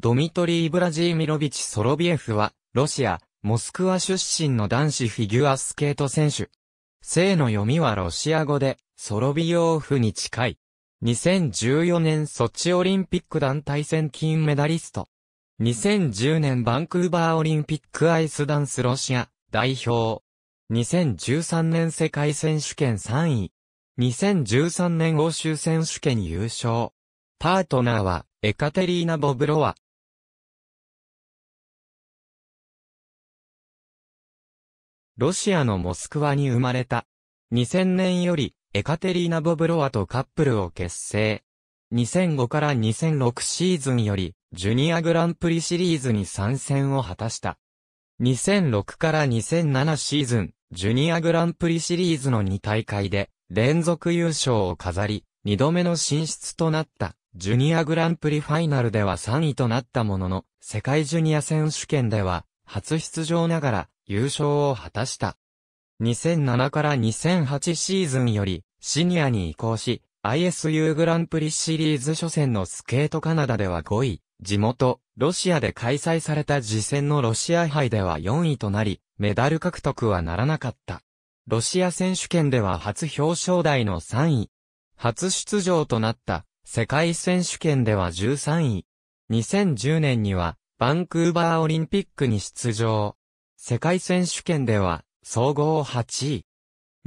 ドミトリー・ブラジーミロビチ・ソロビエフは、ロシア、モスクワ出身の男子フィギュアスケート選手。姓の読みはロシア語で、ソロビオーフに近い。2014年ソチオリンピック団体戦金メダリスト。2010年バンクーバーオリンピックアイスダンスロシア代表。2013年世界選手権3位。2013年欧州選手権優勝。パートナーはエカテリーナ・ボブロワ。ロシアのモスクワに生まれた。2000年より、エカテリーナ・ボブロワとカップルを結成。2005から2006シーズンより、ジュニアグランプリシリーズに参戦を果たした。2006から2007シーズン、ジュニアグランプリシリーズの2大会で、連続優勝を飾り、2度目の進出となった。ジュニアグランプリファイナルでは3位となったものの、世界ジュニア選手権では、初出場ながら、優勝を果たした。2007から2008シーズンより、シニアに移行し、ISU グランプリシリーズ初戦のスケートカナダでは5位、地元、ロシアで開催された次戦のロシア杯では4位となり、メダル獲得はならなかった。ロシア選手権では初表彰台の3位。初出場となった世界選手権では13位。2010年にはバンクーバーオリンピックに出場。世界選手権では、総合8位。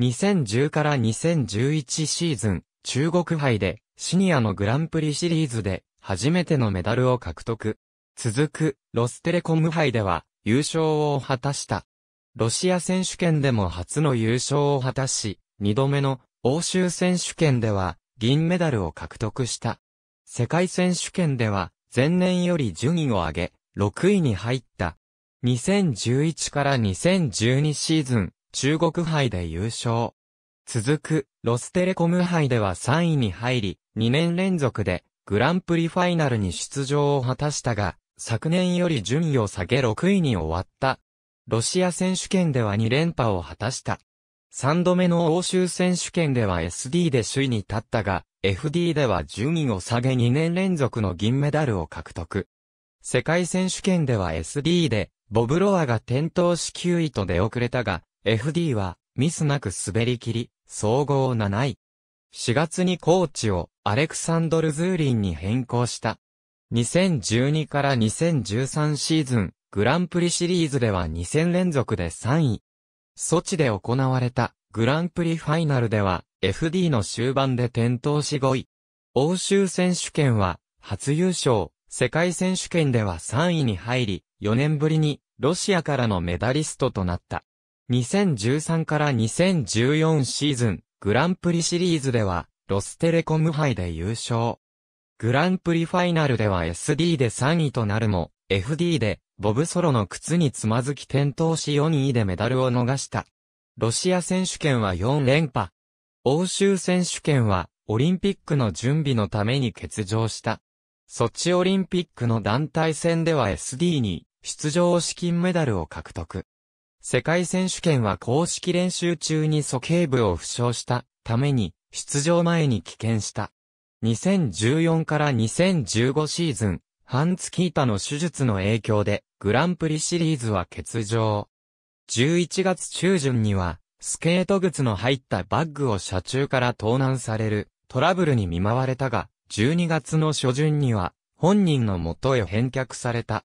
2010から2011シーズン、中国杯で、シニアのグランプリシリーズで、初めてのメダルを獲得。続く、ロステレコム杯では、優勝を果たした。ロシア選手権でも初の優勝を果たし、2度目の欧州選手権では、銀メダルを獲得した。世界選手権では、前年より順位を上げ、6位に入った。2011から2012シーズン、中国杯で優勝。続く、ロステレコム杯では3位に入り、2年連続で、グランプリファイナルに出場を果たしたが、昨年より順位を下げ6位に終わった。ロシア選手権では2連覇を果たした。3度目の欧州選手権では SD で首位に立ったが、FD では順位を下げ2年連続の銀メダルを獲得。世界選手権では SD でボブロアが転倒し9位と出遅れたが、FD はミスなく滑り切り、総合7位。4月にコーチをアレクサンドル・ズーリンに変更した。2012から2013シーズン、グランプリシリーズでは2戦連続で3位。ソチで行われたグランプリファイナルでは FD の終盤で転倒し5位。欧州選手権は初優勝、世界選手権では3位に入り、4年ぶりにロシアからのメダリストとなった。2013から2014シーズン、グランプリシリーズでは、ロステレコム杯で優勝。グランプリファイナルでは SD で3位となるも、FD で、ボブソロの靴につまずき転倒し4位でメダルを逃した。ロシア選手権は4連覇。欧州選手権は、オリンピックの準備のために欠場した。ソチオリンピックの団体戦では SD に出場資金メダルを獲得。世界選手権は公式練習中に素形部を負傷したために出場前に棄権した。2014から2015シーズン、ハンツキータの手術の影響でグランプリシリーズは欠場。11月中旬にはスケート靴の入ったバッグを車中から盗難されるトラブルに見舞われたが、12月の初旬には本人の元へ返却された。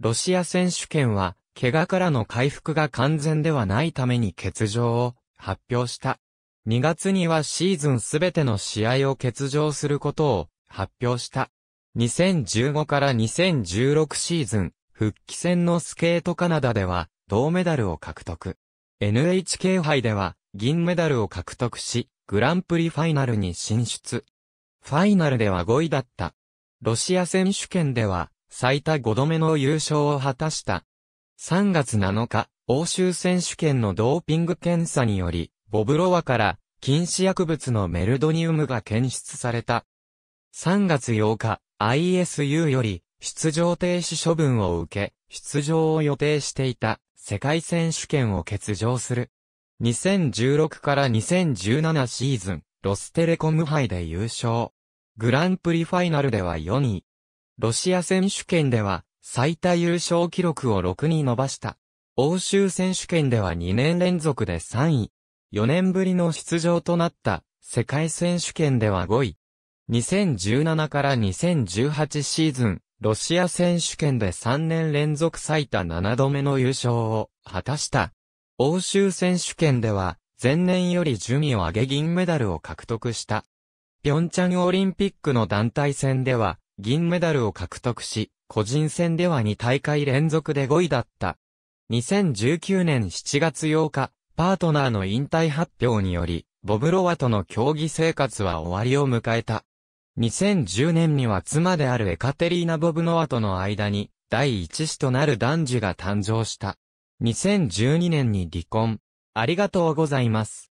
ロシア選手権は、怪我からの回復が完全ではないために欠場を発表した。2月にはシーズンすべての試合を欠場することを発表した。2015から2016シーズン、復帰戦のスケートカナダでは銅メダルを獲得。NHK 杯では銀メダルを獲得し、グランプリファイナルに進出。ファイナルでは5位だった。ロシア選手権では最多5度目の優勝を果たした。3月7日、欧州選手権のドーピング検査により、ボブロワから禁止薬物のメルドニウムが検出された。3月8日、ISU より出場停止処分を受け、出場を予定していた世界選手権を欠場する。2016から2017シーズン、ロステレコム杯で優勝。グランプリファイナルでは4位。ロシア選手権では最多優勝記録を6に伸ばした。欧州選手権では2年連続で3位。4年ぶりの出場となった世界選手権では5位。2017から2018シーズン、ロシア選手権で3年連続最多7度目の優勝を果たした。欧州選手権では、前年より順位を上げ銀メダルを獲得した。ャンオリンピックの団体戦では、銀メダルを獲得し、個人戦では2大会連続で5位だった。2019年7月8日、パートナーの引退発表により、ボブロワとの競技生活は終わりを迎えた。2010年には妻であるエカテリーナ・ボブノワとの間に、第一子となる男児が誕生した。2012年に離婚。ありがとうございます。